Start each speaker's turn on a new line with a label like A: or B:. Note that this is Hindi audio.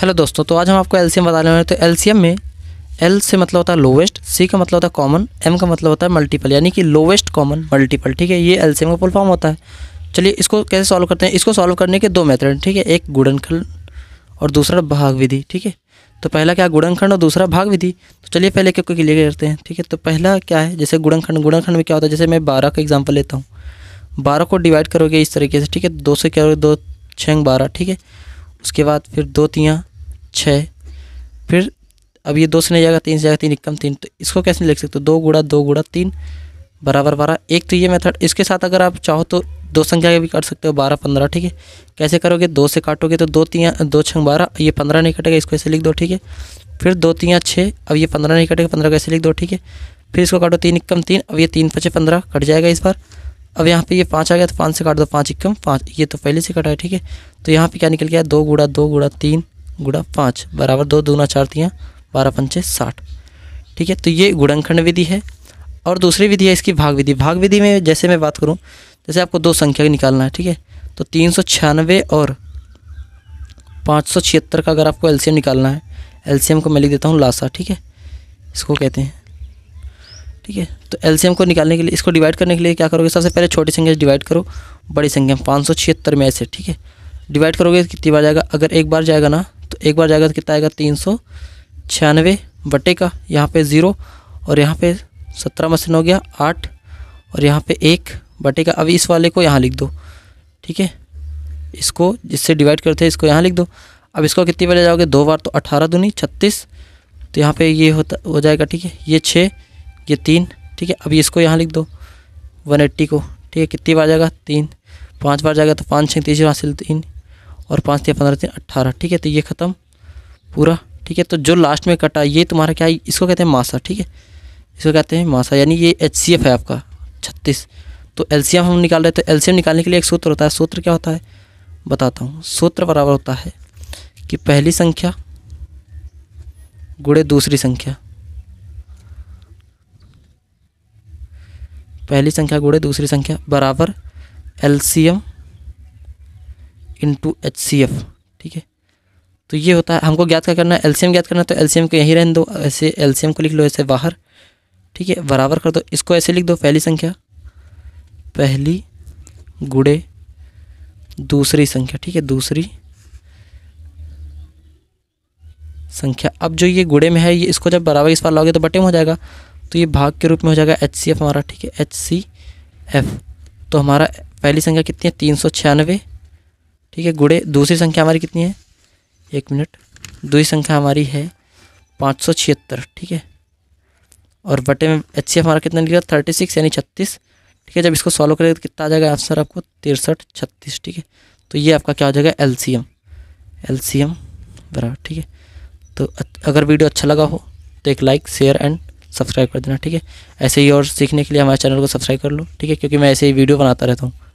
A: हेलो दोस्तों तो आज हम आपको एलसीएम रहे हैं तो एलसीएम में एल से मतलब होता है लोवेस्ट सी का मतलब होता है कॉमन एम का मतलब होता है मल्टीपल यानी कि लोवेस्ट कॉमन मल्टीपल ठीक है ये एलसीएम का फुल फॉर्म होता है चलिए इसको कैसे सॉल्व करते हैं इसको सॉल्व करने के दो मेथड ठीक है एक गुड़नखंड और दूसरा भाग विधि ठीक है तो पहला क्या गुड़नखंड और दूसरा भाग विधि तो चलिए पहले एक क्लियर करते हैं ठीक है तो पहला क्या है जैसे गुड़नखंड गुड़नखंड में क्या होता है जैसे मैं बारह का एग्जाम्पल लेता हूँ बारह को डिवाइड करोगे इस तरीके से ठीक है दो से करोगे दो छंग बारह ठीक है उसके बाद फिर दो तियाँ छः फिर अब ये दो से नहीं जाएगा तीन से जाएगा तीन कम तीन तो इसको कैसे लिख सकते हो दो गुड़ा दो गुड़ा तीन बराबर बारह एक तो ये मेथड इसके साथ अगर आप चाहो तो दो संख्या भी काट सकते हो बारह पंद्रह ठीक है कैसे करोगे दो से काटोगे तो दो तियाँ दो छंग बारह ये पंद्रह नहीं कटेगा इसको ऐसे लिख दो ठीक है फिर दो तियाँ छः अब ये पंद्रह नहीं कटेगा पंद्रह कैसे लिख दो ठीक है फिर इसको काटो तीन इक्कम तीन अब ये तीन पचे पंद्रह कट जाएगा इस बार अब यहाँ पे ये पाँच आ गया तो पाँच से काट दो पाँच इक्कम पाँच ये तो पहले से कटा है ठीक है तो यहाँ पे क्या निकल गया दो गुड़ा दो गुड़ा तीन गुड़ा पाँच बराबर दो दूना चार दिया बारह पंचे साठ ठीक है तो ये गुणनखंड विधि है और दूसरी विधि है इसकी भाग विधि भाग विधि में जैसे मैं बात करूँ जैसे आपको दो संख्या निकालना है ठीक है तो तीन सौ छियानवे और पाँच सौ छिहत्तर का अगर आपको एलसीएम निकालना है एलसीएम को मैं लिख देता हूँ लासा ठीक है इसको कहते हैं ठीक है तो एलसीएम को निकालने के लिए इसको डिवाइड करने के लिए क्या करोगे सबसे पहले छोटी संख्या डिवाइड करो बड़ी संख्या पाँच सौ छिहत्तर में ऐसे ठीक है डिवाइड करोगे तो कितनी बार जाएगा अगर एक बार जाएगा ना एक बार जाएगा तो कितना आएगा तीन सौ छियानवे बटे का यहाँ पे ज़ीरो और यहाँ पे सत्रह मशीन हो गया आठ और यहाँ पे एक बटे का अब इस वाले को यहाँ लिख दो ठीक है इसको जिससे डिवाइड करते हैं इसको यहाँ लिख दो अब इसको कितनी बार ले जाओगे दो बार तो अठारह दूनी छत्तीस तो यहाँ पर ये होता हो जाएगा ठीक है ये छः ये तीन ठीक है अब इसको यहाँ लिख दो वन एट्टी को ठीक है कितनी बार जाएगा तीन पाँच बार जाएगा तो पाँच छः तीस वहाँ से तीन और पाँच या पंद्रह दिन अट्ठारह ठीक है तो ये ख़त्म पूरा ठीक है तो जो लास्ट में कटा ये तुम्हारा क्या इसको कहते हैं मासा ठीक है इसको कहते हैं मासा यानी ये एच है आपका छत्तीस तो एल्शियम हम निकाल रहे हैं तो एल्शियम निकालने के लिए एक सूत्र होता है सूत्र क्या होता है बताता हूँ सूत्र बराबर होता है कि पहली संख्या गुड़े दूसरी संख्या पहली संख्या गुड़े दूसरी संख्या बराबर LCM into H C F ठीक है तो ये होता है हमको ज्ञात क्या करना है एलसीएम ज्ञात करना है तो एलसीएम को यहीं रहने दो ऐसे एलसीएम को लिख लो ऐसे बाहर ठीक है बराबर कर दो इसको ऐसे लिख दो पहली संख्या पहली गुड़े दूसरी संख्या ठीक है दूसरी संख्या अब जो ये गुड़े में है ये इसको जब बराबर इस बार लाओगे तो बटे में हो जाएगा तो ये भाग के रूप में हो जाएगा एच सी एफ हमारा ठीक है एच सी एफ तो हमारा पहली संख्या कितनी है तीन सौ छियानवे ठीक है गुड़े दूसरी संख्या हमारी कितनी है एक मिनट दूसरी संख्या हमारी है पाँच सौ छिहत्तर ठीक है और बटे में एच सी हमारा कितना निकला थर्टी सिक्स यानी छत्तीस ठीक है जब इसको सॉल्व करेंगे तो कितना आ जाएगा आंसर आपको तिरसठ छत्तीस ठीक है तो ये आपका क्या हो जाएगा L C M L C M बराबर ठीक है तो अगर वीडियो अच्छा लगा हो तो एक लाइक शेयर एंड सब्सक्राइब कर देना ठीक है ऐसे ही और सीखने के लिए हमारे चैनल को सब्सक्राइब कर लो ठीक है क्योंकि मैं ऐसे ही वीडियो बनाता रहता हूँ